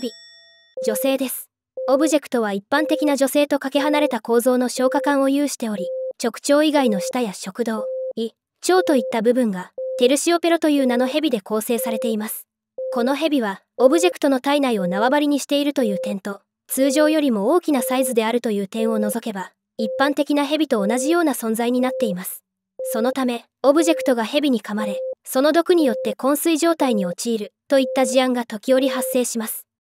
蛇女性ですオブジェクトは一般的な女性とかけ離れた構造の消化管を有しており直腸以外の舌や食道胃腸といった部分がテルシオペロという名の蛇で構成されていますこの蛇はオブジェクトの体内を縄張りにしているという点と通常よりも大きなサイズであるという点を除けば一般的な蛇と同じような存在になっていますそのためオブジェクトが蛇に噛まれその毒によって昏睡状態に陥るといった事案が時折発生します